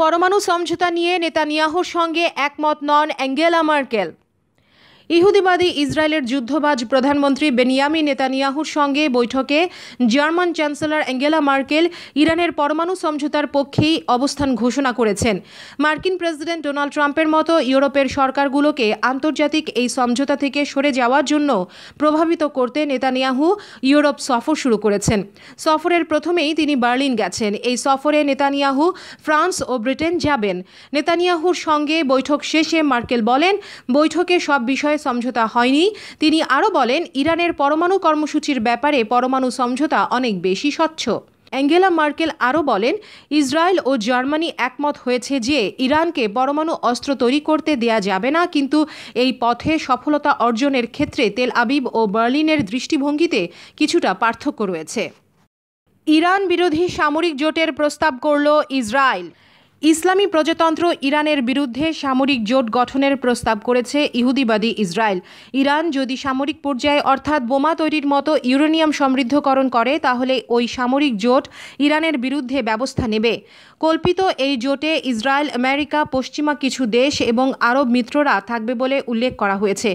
পরমাণু সমঝোতা নিয়ে নেতানিয়াহুর সঙ্গে একমত নন অ্যাঙ্গেলা মার্কেল ইহুদিবাদী ইসরায়েলের যুদ্ধবাজ প্রধানমন্ত্রী বেনিয়ামি নেতানিয়াহুর সঙ্গে বৈঠকে জার্মান চ্যান্সেলর অ্যাঙ্গেলা মার্কেল ইরানের পরমাণু সমঝোতার পক্ষেই অবস্থান ঘোষণা করেছেন মার্কিন প্রেসিডেন্ট ডোনাল্ড ট্রাম্পের মতো ইউরোপের সরকারগুলোকে আন্তর্জাতিক এই সমঝোতা থেকে সরে যাওয়ার জন্য প্রভাবিত করতে নেতানিয়াহু ইউরোপ সফর শুরু করেছেন সফরের প্রথমেই তিনি বার্লিন গেছেন এই সফরে নেতানিয়াহু ফ্রান্স ও ব্রিটেন যাবেন নেতানিয়াহুর সঙ্গে বৈঠক শেষে মার্কেল বলেন বৈঠকে সব বিষয়ে বিষয়ে সমঝোতা হয়নি তিনি আরও বলেন ইরানের পরমাণু কর্মসূচির ব্যাপারে পরমাণু সমঝোতা অনেক বেশি স্বচ্ছ অ্যাঙ্গেলা মার্কেল আরও বলেন ইসরায়েল ও জার্মানি একমত হয়েছে যে ইরানকে পরমাণু অস্ত্র তৈরি করতে দেয়া যাবে না কিন্তু এই পথে সফলতা অর্জনের ক্ষেত্রে তেল আবিব ও বার্লিনের দৃষ্টিভঙ্গিতে কিছুটা পার্থক্য রয়েছে ইরান বিরোধী সামরিক জোটের প্রস্তাব করল ইসরায়েল ইসলামী প্রজাতন্ত্র ইরানের বিরুদ্ধে সামরিক জোট গঠনের প্রস্তাব করেছে ইহুদিবাদী ইসরায়েল ইরান যদি সামরিক পর্যায়ে অর্থাৎ বোমা তৈরির মতো ইউরেনিয়াম সমৃদ্ধকরণ করে তাহলে ওই সামরিক জোট ইরানের বিরুদ্ধে ব্যবস্থা নেবে কল্পিত এই জোটে ইসরায়েল আমেরিকা পশ্চিমা কিছু দেশ এবং আরব মিত্ররা থাকবে বলে উল্লেখ করা হয়েছে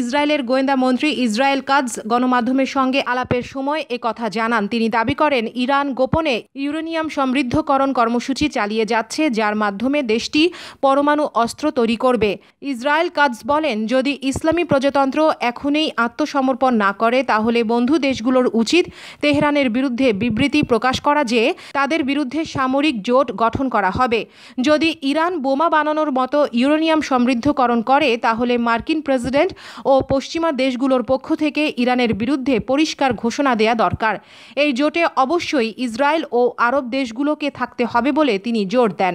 ইসরায়েলের গোয়েন্দা মন্ত্রী ইসরায়েল কাজ গণমাধ্যমের সঙ্গে আলাপের সময় কথা জানান তিনি দাবি করেন ইরান গোপনে ইউরেনিয়াম সমৃদ্ধকরণ কর্মসূচি চালিয়ে যাচ্ছে যার মাধ্যমে দেশটি পরমাণু অস্ত্র তৈরি করবে ইসরায়েল কাজ বলেন যদি ইসলামী প্রজাতন্ত্র এখনই আত্মসমর্পণ না করে তাহলে বন্ধু দেশগুলোর উচিত তেহরানের বিরুদ্ধে বিবৃতি প্রকাশ করা যে তাদের বিরুদ্ধে সামরিক জোট গঠন করা হবে যদি ইরান বোমা বানানোর মতো ইউরেনিয়াম সমৃদ্ধকরণ করে তাহলে মার্কিন প্রেসিডেন্ট ও পশ্চিমা দেশগুলোর পক্ষ থেকে ইরানের বিরুদ্ধে পরিষ্কার ঘোষণা দেয়া দরকার এই জোটে অবশ্যই ইসরায়েল ও আরব দেশগুলোকে থাকতে হবে বলে তিনি জোর দেন